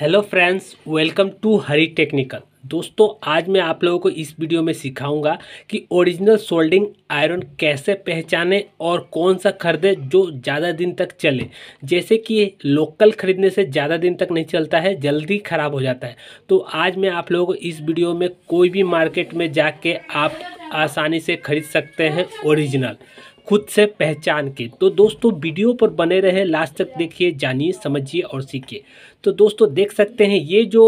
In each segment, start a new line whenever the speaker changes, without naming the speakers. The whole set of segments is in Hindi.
Hello friends welcome to Hari technical दोस्तों आज मैं आप लोगों को इस वीडियो में सिखाऊंगा कि ओरिजिनल सोल्डिंग आयरन कैसे पहचाने और कौन सा खरीदे जो ज़्यादा दिन तक चले जैसे कि लोकल ख़रीदने से ज़्यादा दिन तक नहीं चलता है जल्दी ख़राब हो जाता है तो आज मैं आप लोगों को इस वीडियो में कोई भी मार्केट में जाके आप आसानी से खरीद सकते हैं ओरिजिनल खुद से पहचान के तो दोस्तों वीडियो पर बने रहे लास्ट तक देखिए जानिए समझिए और सीखिए तो दोस्तों देख सकते हैं ये जो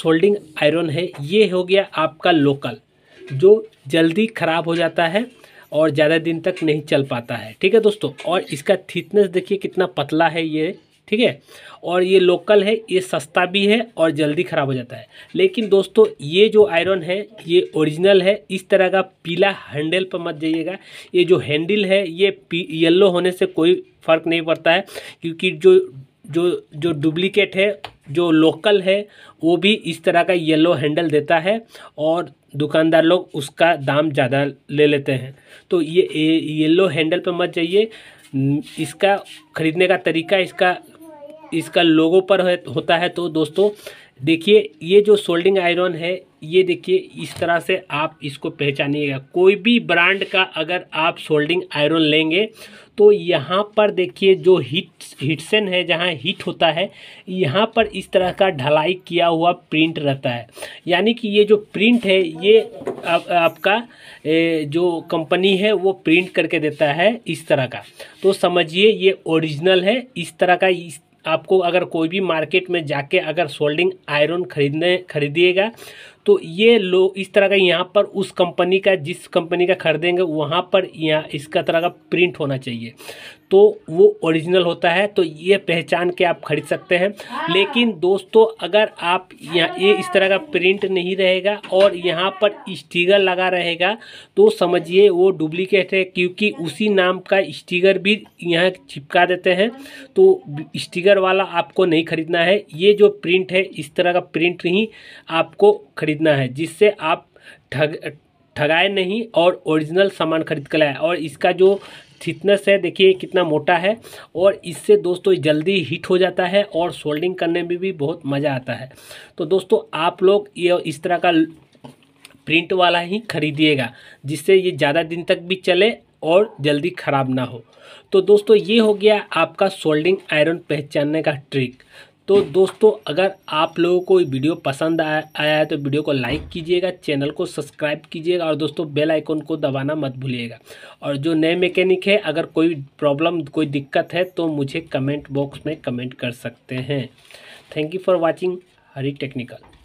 सोल्डिंग आयरन है ये हो गया आपका लोकल जो जल्दी ख़राब हो जाता है और ज़्यादा दिन तक नहीं चल पाता है ठीक है दोस्तों और इसका थिकनेस देखिए कितना पतला है ये ठीक है और ये लोकल है ये सस्ता भी है और जल्दी ख़राब हो जाता है लेकिन दोस्तों ये जो आयरन है ये ओरिजिनल है इस तरह का पीला हैंडल पर मत जाइएगा ये जो हैंडल है ये येल्लो होने से कोई फ़र्क नहीं पड़ता है क्योंकि जो जो जो डुप्लीकेट है जो लोकल है वो भी इस तरह का येलो हैंडल देता है और दुकानदार लोग उसका दाम ज़्यादा ले लेते हैं तो ये येलो हैंडल पर मत जाइए इसका ख़रीदने का तरीका इसका इसका लोगों पर होता है तो दोस्तों देखिए ये जो सोल्डिंग आयरन है ये देखिए इस तरह से आप इसको पहचानिएगा कोई भी ब्रांड का अगर आप सोल्डिंग आयरन लेंगे तो यहाँ पर देखिए जो हिट हिटसन है जहाँ हिट होता है यहाँ पर इस तरह का ढलाई किया हुआ प्रिंट रहता है यानी कि ये जो प्रिंट है ये आप, आपका ए, जो कंपनी है वो प्रिंट करके देता है इस तरह का तो समझिए ये ओरिजिनल है इस तरह का इस आपको अगर कोई भी मार्केट में जाके अगर सोल्डिंग आयरन खरीदने खरीदिएगा तो ये लोग इस तरह का यहाँ पर उस कंपनी का जिस कंपनी का खरीदेंगे वहाँ पर यहाँ इसका तरह का प्रिंट होना चाहिए तो वो ओरिजिनल होता है तो ये पहचान के आप खरीद सकते हैं हाँ। लेकिन दोस्तों अगर आप यहाँ ये इस तरह का प्रिंट नहीं रहेगा और यहाँ पर स्टिकर लगा रहेगा तो समझिए वो डुप्लीकेट है क्योंकि उसी नाम का स्टिकर भी यहाँ चिपका देते हैं तो स्टिकर वाला आपको नहीं खरीदना है ये जो प्रिंट है इस तरह का प्रिंट ही आपको खरीद खरीदना है जिससे आप ठग ठगाए नहीं और ओरिजिनल सामान खरीद कर लाए और इसका जो थिकनेस है देखिए कितना मोटा है और इससे दोस्तों जल्दी हीट हो जाता है और सोल्डिंग करने में भी बहुत मज़ा आता है तो दोस्तों आप लोग ये इस तरह का प्रिंट वाला ही खरीदिएगा जिससे ये ज़्यादा दिन तक भी चले और जल्दी ख़राब ना हो तो दोस्तों ये हो गया आपका सोल्डिंग आयरन पहचानने का ट्रिक तो दोस्तों अगर आप लोगों को वीडियो पसंद आया है तो वीडियो को लाइक कीजिएगा चैनल को सब्सक्राइब कीजिएगा और दोस्तों बेल आइकन को दबाना मत भूलिएगा और जो नए मैकेनिक है अगर कोई प्रॉब्लम कोई दिक्कत है तो मुझे कमेंट बॉक्स में कमेंट कर सकते हैं thank you for watching Hari technical